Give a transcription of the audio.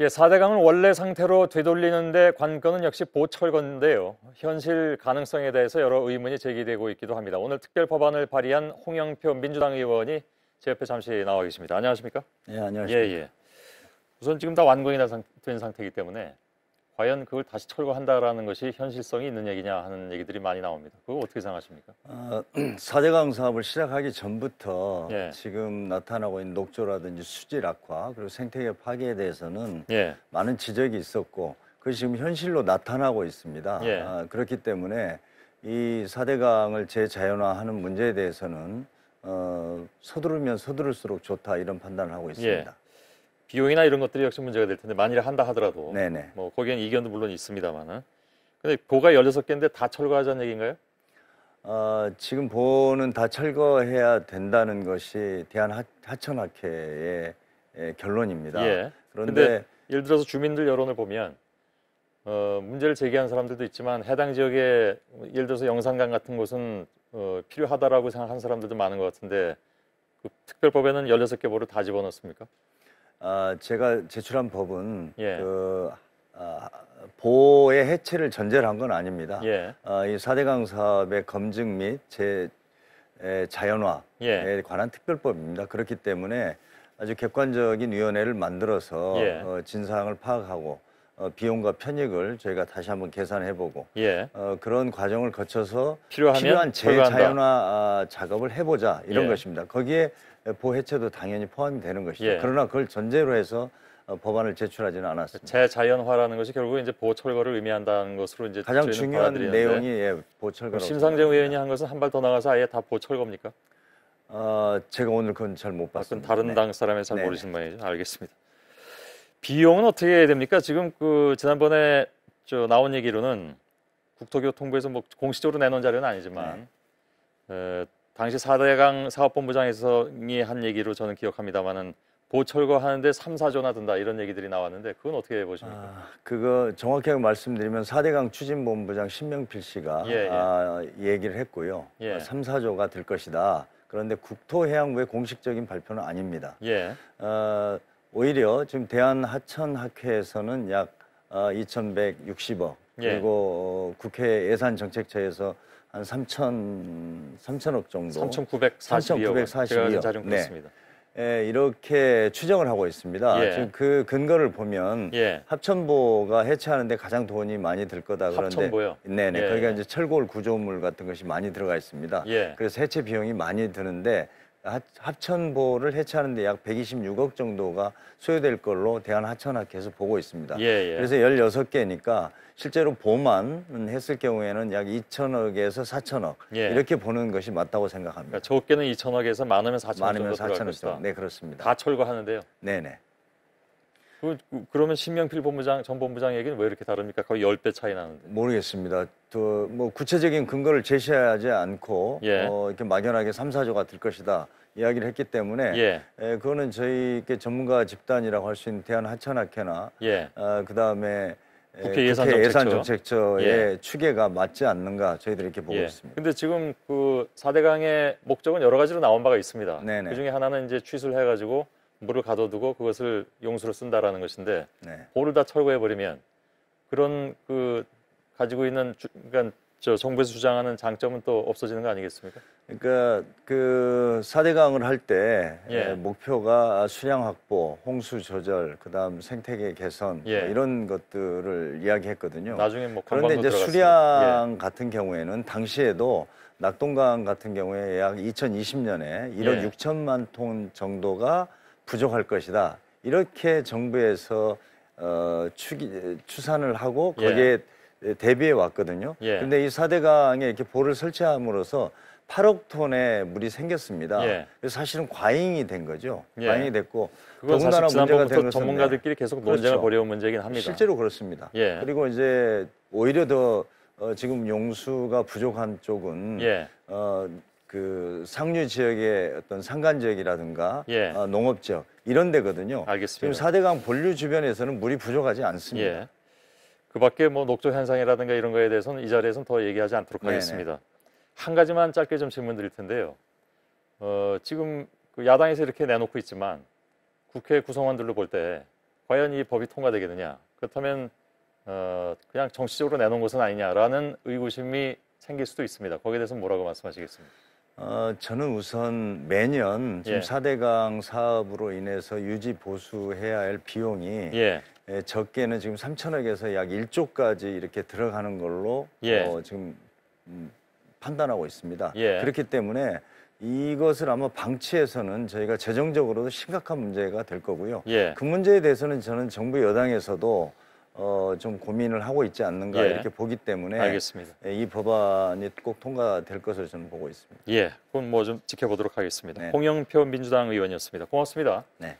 예, 4대강은 원래 상태로 되돌리는데 관건은 역시 보철건데요. 현실 가능성에 대해서 여러 의문이 제기되고 있기도 합니다. 오늘 특별 법안을 발의한 홍영표 민주당 의원이 제 옆에 잠시 나와 계십니다. 안녕하십니까? 예, 안녕하십니까? 예, 예. 우선 지금 다 완공이 된 상태이기 때문에 과연 그걸 다시 철거한다라는 것이 현실성이 있는 얘기냐 하는 얘기들이 많이 나옵니다. 그거 어떻게 생각하십니까? 아, 사대강 사업을 시작하기 전부터 예. 지금 나타나고 있는 녹조라든지 수질 악화 그리고 생태계 파괴에 대해서는 예. 많은 지적이 있었고 그것 지금 현실로 나타나고 있습니다. 예. 아, 그렇기 때문에 이 사대강을 재자연화하는 문제에 대해서는 어, 서두르면 서두를수록 좋다 이런 판단을 하고 있습니다. 예. 비용이나 이런 것들이 역시 문제가 될 텐데 만일 한다 하더라도 네네. 뭐거기에 이견도 물론 있습니다만은 근데 보가 1 6 개인데다 철거하자는 얘기인가요? 어, 지금 보는 다 철거해야 된다는 것이 대한하천학회의 예, 결론입니다. 예. 그런데 예를 들어서 주민들 여론을 보면 어, 문제를 제기한 사람들도 있지만 해당 지역에 예를 들어서 영산강 같은 곳은 어, 필요하다라고 생각하는 사람들도 많은 것 같은데 그 특별법에는 1 6개 보를 다 집어넣습니까? 아, 제가 제출한 법은 예. 그 아, 보호의 해체를 전제로 한 건 아닙니다. 예. 아, 이사대강 사업의 검증 및 제, 에, 자연화에 예. 관한 특별법입니다. 그렇기 때문에 아주 객관적인 위원회를 만들어서 예. 어, 진상을 파악하고 어, 비용과 편익을 저희가 다시 한번 계산해보고 예. 어, 그런 과정을 거쳐서 필요한 재자연화 아, 작업을 해보자 이런 예. 것입니다. 거기에 보해체도 당연히 포함 되는 것이죠. 예. 그러나 그걸 전제로 해서 어, 법안을 제출하지는 않았습니다. 재자연화라는 것이 결국 이제 보철거를 의미한다는 것으로 이제 가장 중요한 내용이 예, 보철거. 심상정 의원이 한 것은 한 발 더 나가서 아예 다 보철겁니까? 어, 제가 오늘 그건 잘 못 봤습니다. 다른 네. 당 사람에 잘 네. 네. 모르신 모이죠 알겠습니다. 비용은 어떻게 해야 됩니까? 지금 그 지난번에 저 나온 얘기로는 국토교통부에서 뭐 공식적으로 내놓은 자료는 아니지만 네. 에, 당시 사대강 사업본부장에서이 한 얘기로 저는 기억합니다만은 보철거하는데 3, 4조나 든다 이런 얘기들이 나왔는데 그건 어떻게 보십니까? 아, 그거 정확하게 말씀드리면 사대강 추진본부장 신명필 씨가 예, 예. 아, 얘기를 했고요. 예. 아, 3, 4조가 될 것이다. 그런데 국토해양부의 공식적인 발표는 아닙니다. 예. 어, 오히려 지금 대한하천학회에서는 약 2,160억 어, 예. 그리고 어, 국회 예산정책처에서 한 3천 3 0억 정도 3,942억 3,942억 자료 네. 그렇습니다. 예, 이렇게 추정을 하고 있습니다. 예. 지금 그 근거를 보면 예. 합천보가 해체하는데 가장 돈이 많이 들 거다 그런데 합천보요? 네네 예. 거기가 그러니까 이제 철골 구조물 같은 것이 많이 들어가 있습니다. 예. 그래서 해체 비용이 많이 드는데 합천보를 해체하는데 약 126억 정도가 소요될 걸로 대한하천학회에서 보고 있습니다. 예, 예. 그래서 16개니까 실제로 보만 했을 경우에는 약 2천억에서 4천억 예. 이렇게 보는 것이 맞다고 생각합니다. 그러니까 적게는 2천억에서 많으면 4천억 많으면 정도 4천억 정도. 네, 그렇습니다. 다 철거하는데요. 네, 네. 그, 그러면 신명필 본부장, 전 본부장 얘기는 왜 이렇게 다릅니까? 거의 10배 차이 나는데. 모르겠습니다. 또뭐 구체적인 근거를 제시하지 않고 예. 어, 이렇게 막연하게 삼사조가 될 것이다 이야기를 했기 때문에 예. 에, 그거는 저희 께 전문가 집단이라고 할 수 있는 대한하천학회나 예. 어, 그다음에 국회 예산정책처. 의 예. 추계가 맞지 않는가 저희들이 이렇게 보고 예. 있습니다. 근데 지금 그 4대강의 목적은 여러 가지로 나온 바가 있습니다. 네네. 그중에 하나는 이제 취수를 해가지고 물을 가둬두고 그것을 용수로 쓴다라는 것인데 네. 볼을 다 철거해버리면 그런 그 가지고 있는 그러니까 저 정부에서 주장하는 장점은 또 없어지는 거 아니겠습니까? 그러니까 그 사대강을 할때 예. 목표가 수량 확보, 홍수 조절, 그다음 생태계 개선 뭐 예. 뭐 이런 것들을 이야기했거든요. 나중에 뭐 그런데 이제 들어갔어요. 수량 예. 같은 경우에는 당시에도 낙동강 같은 경우에 약 2020년에 1억 예. 6천만 톤 정도가 부족할 것이다. 이렇게 정부에서 어, 추기, 추산을 하고 예. 거기에 예, 대비해 왔거든요. 그런데 예. 이사대 강에 이렇게 볼을 설치함으로써 8억 톤의 물이 생겼습니다. 예. 그래서 사실은 과잉이 된 거죠. 예. 과잉이 됐고 더군다나 문제가 된 것은 전문가들끼리 계속 논쟁을 그렇죠. 벌여온 문제긴 합니다. 실제로 그렇습니다. 예. 그리고 이제 오히려 더 어, 지금 용수가 부족한 쪽은 어, 그 상류 지역의 어떤 산간 지역이라든가 어, 농업 지역 이런 데거든요. 알겠습니다. 지금 사대강 본류 주변에서는 물이 부족하지 않습니다. 그밖에 뭐 녹조 현상이라든가 이런 거에 대해서는 이 자리에서는 더 얘기하지 않도록 네네. 하겠습니다. 한 가지만 짧게 좀 질문드릴 텐데요. 어, 지금 그 야당에서 이렇게 내놓고 있지만 국회 구성원들로 볼 때 과연 이 법이 통과되겠느냐 그렇다면 어, 그냥 정치적으로 내놓은 것은 아니냐라는 의구심이 생길 수도 있습니다. 거기에 대해서 는 뭐라고 말씀하시겠습니까? 어, 저는 우선 매년 지금 예. 4대강 사업으로 인해서 유지 보수해야 할 비용이 예. 예, 적게는 지금 3천억에서 약 1조까지 이렇게 들어가는 걸로 예. 어, 지금 음, 판단하고 있습니다. 예. 그렇기 때문에 이것을 아마 방치해서는 저희가 재정적으로도 심각한 문제가 될 거고요. 예. 그 문제에 대해서는 저는 정부 여당에서도 어, 좀 고민을 하고 있지 않는가 예. 이렇게 보기 때문에 알겠습니다. 예, 이 법안이 꼭 통과될 것을 저는 보고 있습니다. 예, 그건 뭐 좀 지켜보도록 하겠습니다. 네. 홍영표 민주당 의원이었습니다. 고맙습니다. 네.